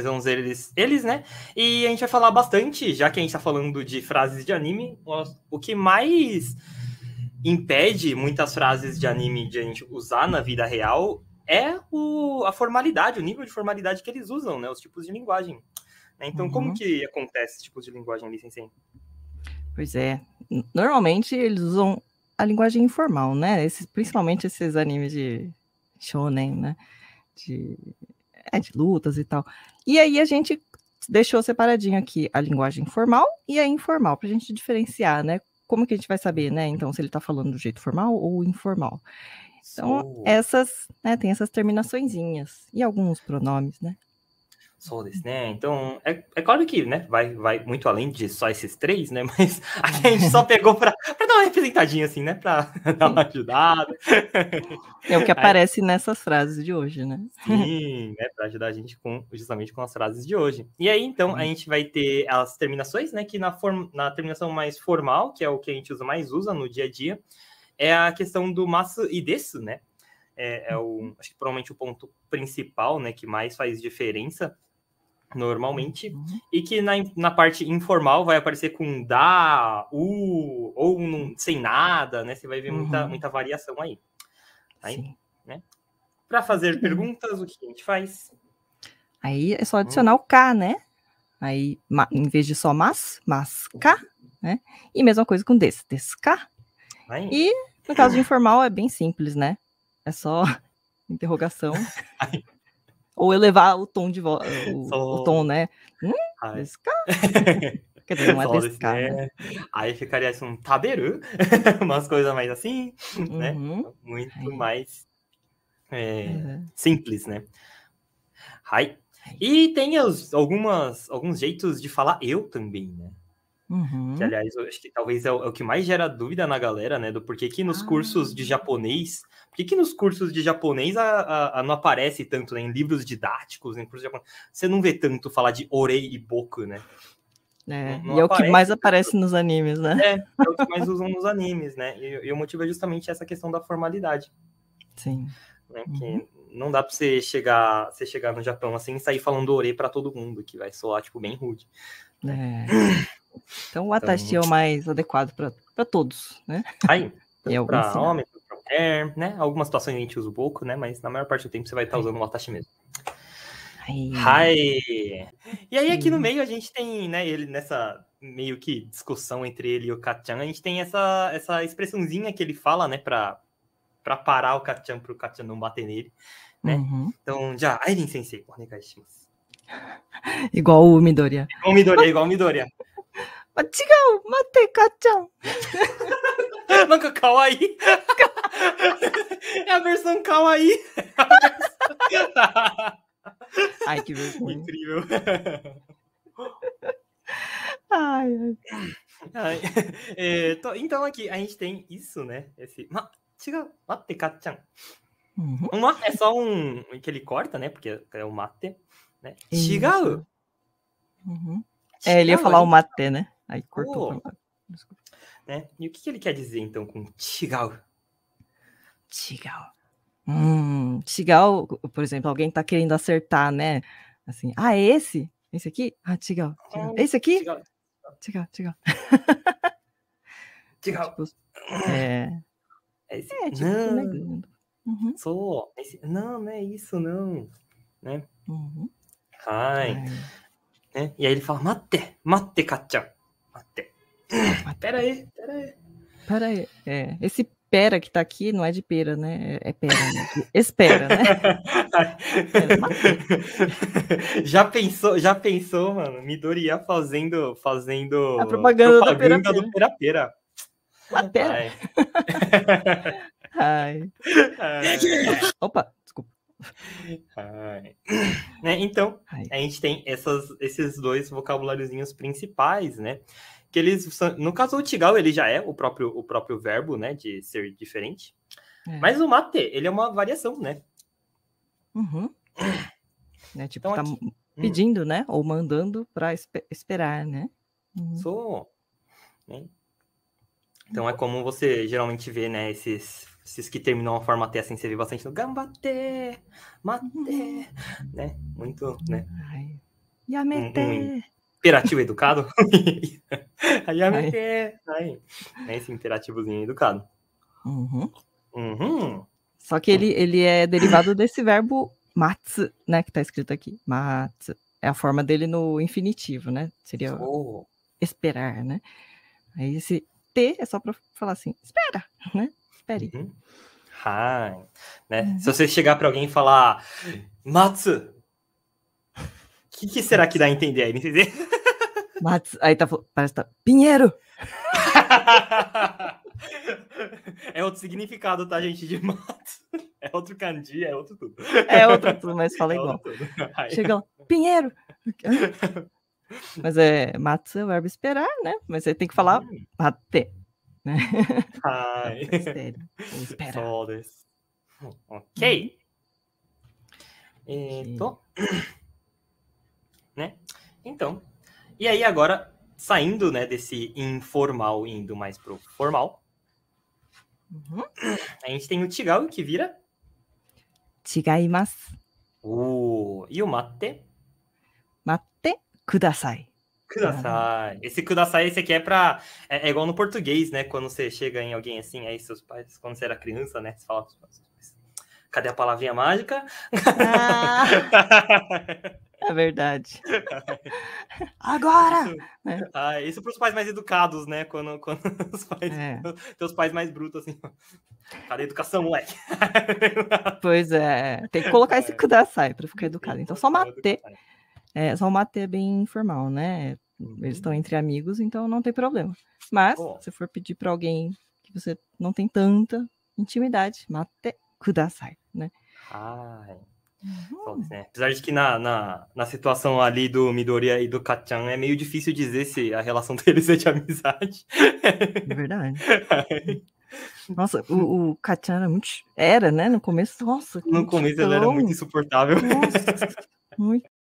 mas vamos ver eles, eles, né? E a gente vai falar bastante, já que a gente tá falando de frases de anime, o que mais impede muitas frases de anime de a gente usar na vida real é o, a formalidade, o nível de formalidade que eles usam, né? Os tipos de linguagem. Né? Então, uhum. como que acontece esse tipo de linguagem ali, Sensei? Pois é. Normalmente eles usam a linguagem informal, né? Esses, principalmente esses animes de shonen, né? De é, de lutas e tal. E aí a gente deixou separadinho aqui a linguagem formal e a informal, para a gente diferenciar, né? Como que a gente vai saber, né? Uhum. Então, se ele está falando do jeito formal ou informal. Então, so... essas, né, tem essas terminaçõezinhas e alguns pronomes, né? né? Então, é, é claro que né, vai, vai muito além de só esses três, né? Mas aqui a gente só pegou para dar uma representadinha, assim, né? Para dar uma ajudada. É o que aparece Aí, nessas frases de hoje, né? Sim, né? Para ajudar a gente com, justamente com as frases de hoje. E aí, então, a gente vai ter as terminações, né? Que na, form, na terminação mais formal, que é o que a gente usa, mais usa no dia a dia, é a questão do maço e desse, né? É, é o, uhum. acho que provavelmente o ponto principal, né? Que mais faz diferença normalmente, uhum. e que na, na parte informal vai aparecer com da, u, ou num, sem nada, né? Você vai ver uhum. muita, muita variação aí. Tá aí né? Para fazer uhum. perguntas, o que a gente faz? Aí é só hum. adicionar o K, né? Aí, ma, em vez de só mas, mas K, né? E mesma coisa com des, des K. Aí. E no caso de informal é bem simples, né? É só interrogação. Ou elevar o tom de voz, o, o tom, né? Hum, Quer dizer, não é desse cara. Né? É, aí ficaria assim, um taberu, umas coisas mais assim, né? uhum. né? Muito Ai. mais é, uhum. simples, né? ai E tem os, algumas, alguns jeitos de falar eu também, né? Uhum. Que, aliás, acho que talvez é o, é o, que mais gera dúvida na galera, né? Do porquê que nos ah. cursos de ah. japonês, por que nos cursos de japonês a, a, a, não aparece tanto, né? Em livros didáticos, em cursos de japonês, você não vê tanto falar de orei e boku, né? É, não, não e é o que mais aparece nos animes, né? É, é o que mais usam nos animes, né? E, e, o motivo é justamente essa questão da formalidade. Sim. Né? Que uhum. não dá pra você chegar, você chegar no Japão assim e sair falando orei para todo mundo, que vai soar, tipo, bem rude. Né? É. Então o Atashi tá então... é o mais adequado para todos, né? Aí, é para homem, para mulher, né? Algumas situações a gente usa o Boku, né? Mas na maior parte do tempo você vai estar tá usando o Atashi mesmo. Ai. E aí aqui no meio a gente tem, né, ele nessa meio que discussão entre ele e o Kachan, a gente tem essa, essa expressãozinha que ele fala, né, pra, pra parar o Kachan, pro Kachan não bater nele, né? Uhum. Então, já, Airin Sensei, Igual o Midoriya. Igual o Midoriya, igual o Midoriya. あ違う待ってかっちゃんなんかかわいいアベルソンかわいい Ai, que vergonha. Incrível. Ai, Ai, é, to, então aqui a gente tem isso, né? Esse. Ma, chega, mate, kachan. Uhum. Um mate é só um. que ele corta, né? Porque é o mate. Né? Chigau. Uhum. É, ele ia falar o mate, né? Aí cortou. Oh. Né? E o que, que ele quer dizer então com Tigal? Tigal. Hum, Tigal, por exemplo, alguém está querendo acertar, né? Assim, ah, é esse? Esse aqui? Ah, Tigal. Ah, é esse aqui? Tigal, Tigal. Tigal. tipo, é. é. Esse... É, tipo, não. Uhum. Sou. É esse... Não, não é isso, não. Né? Uhum. Ai. Ai. É. E aí ele fala, mate, mate, Katia. Até. Ah, pera aí, pera aí. Pera aí. É, esse pera que tá aqui não é de pera, né? É, é pera, né? Espera, né? já pensou, já pensou, mano? Midoriya fazendo, fazendo a propaganda, propaganda do pera-pera. Uma pera. Ai. Ai. Ai. Opa, desculpa. Ai. Né, então, a gente tem essas, esses dois vocabuláriozinhos principais, né? que eles no caso o Tigal ele já é o próprio o próprio verbo né de ser diferente é. mas o mate ele é uma variação né uhum. É, tipo então, tá aqui... pedindo né ou mandando para esper esperar né uhum. sou né? então é uhum. como você geralmente vê né esses esses que terminam a forma T assim você vê bastante no gambate mate uhum. né muito né Ai. Yamete imperativo educado. aí é aí. aí. Né, é esse imperativozinho educado. Uhum. Uhum. Só que ele, ele é derivado desse verbo matsu, né? Que tá escrito aqui. Matsu. É a forma dele no infinitivo, né? Seria oh. esperar, né? Aí esse T é só para falar assim, espera, né? Espere. Uhum. né? Uhum. Se você chegar para alguém e falar matsu, que, que será que dá a entender aí? Entender? Mats, aí tá parece que tá. Pinheiro! é outro significado, tá, gente? De mats. É outro candi, é outro tudo. É outro tudo, mas fala é igual. Chega lá, Pinheiro! mas é, Matos é o verbo esperar, né? Mas você tem que falar hum. bater. Né? Ai. É é Espera. Ok. Então. Então, e aí agora, saindo né, desse informal indo mais pro formal, uhum. a gente tem o Tigal, que vira... Tigaimasu. Uh, e o mate? Mate kudasai. Kudasai. Esse kudasai, esse aqui é pra. É, é, igual no português, né? Quando você chega em alguém assim, aí seus pais, quando você era criança, né? Você fala Cadê a palavrinha mágica? Ah. É verdade. Agora! É. Ah, isso é para os pais mais educados, né? Quando, quando os pais. É. Teus pais mais brutos, assim. Cadê a educação, moleque? pois é, é. Tem que colocar esse kudasai para ficar educado. Então, só matê. É, só o é bem informal, né? Eles uhum. estão entre amigos, então não tem problema. Mas, oh. se for pedir para alguém que você não tem tanta intimidade, mate kudasai, né? Ah, Uhum. Assim, é. Apesar de que na, na, na, situação ali do Midoriya e do Kachan é meio difícil dizer se a relação deles é de amizade. É verdade. Nossa, o, o Kachan era muito. Era, né? No começo, nossa. No começo ele era muito insuportável. Nossa, muito.